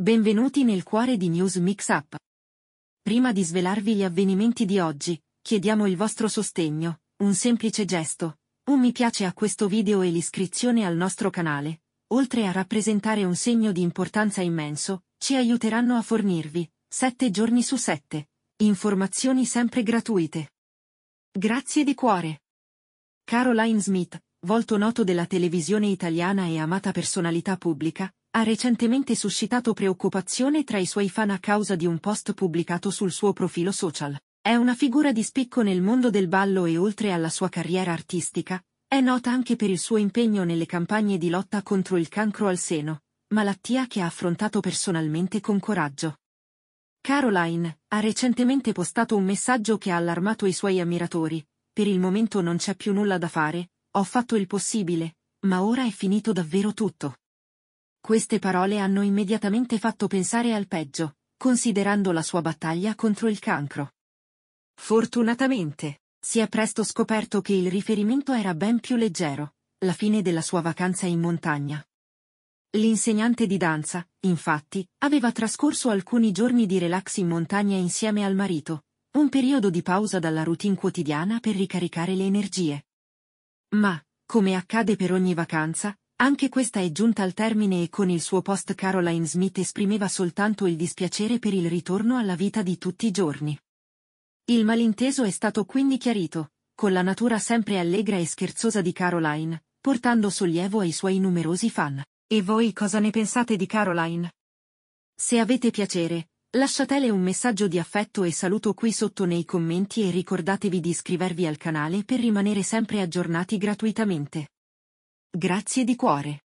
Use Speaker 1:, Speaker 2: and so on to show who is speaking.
Speaker 1: Benvenuti nel cuore di News Mix Up. Prima di svelarvi gli avvenimenti di oggi, chiediamo il vostro sostegno, un semplice gesto, un mi piace a questo video e l'iscrizione al nostro canale, oltre a rappresentare un segno di importanza immenso, ci aiuteranno a fornirvi, 7 giorni su 7, informazioni sempre gratuite. Grazie di cuore. Caroline Smith, volto noto della televisione italiana e amata personalità pubblica, ha recentemente suscitato preoccupazione tra i suoi fan a causa di un post pubblicato sul suo profilo social. È una figura di spicco nel mondo del ballo e oltre alla sua carriera artistica, è nota anche per il suo impegno nelle campagne di lotta contro il cancro al seno, malattia che ha affrontato personalmente con coraggio. Caroline ha recentemente postato un messaggio che ha allarmato i suoi ammiratori, per il momento non c'è più nulla da fare, ho fatto il possibile, ma ora è finito davvero tutto. Queste parole hanno immediatamente fatto pensare al peggio, considerando la sua battaglia contro il cancro. Fortunatamente, si è presto scoperto che il riferimento era ben più leggero, la fine della sua vacanza in montagna. L'insegnante di danza, infatti, aveva trascorso alcuni giorni di relax in montagna insieme al marito, un periodo di pausa dalla routine quotidiana per ricaricare le energie. Ma, come accade per ogni vacanza, anche questa è giunta al termine e con il suo post Caroline Smith esprimeva soltanto il dispiacere per il ritorno alla vita di tutti i giorni. Il malinteso è stato quindi chiarito, con la natura sempre allegra e scherzosa di Caroline, portando sollievo ai suoi numerosi fan. E voi cosa ne pensate di Caroline? Se avete piacere, lasciatele un messaggio di affetto e saluto qui sotto nei commenti e ricordatevi di iscrivervi al canale per rimanere sempre aggiornati gratuitamente. Grazie di cuore.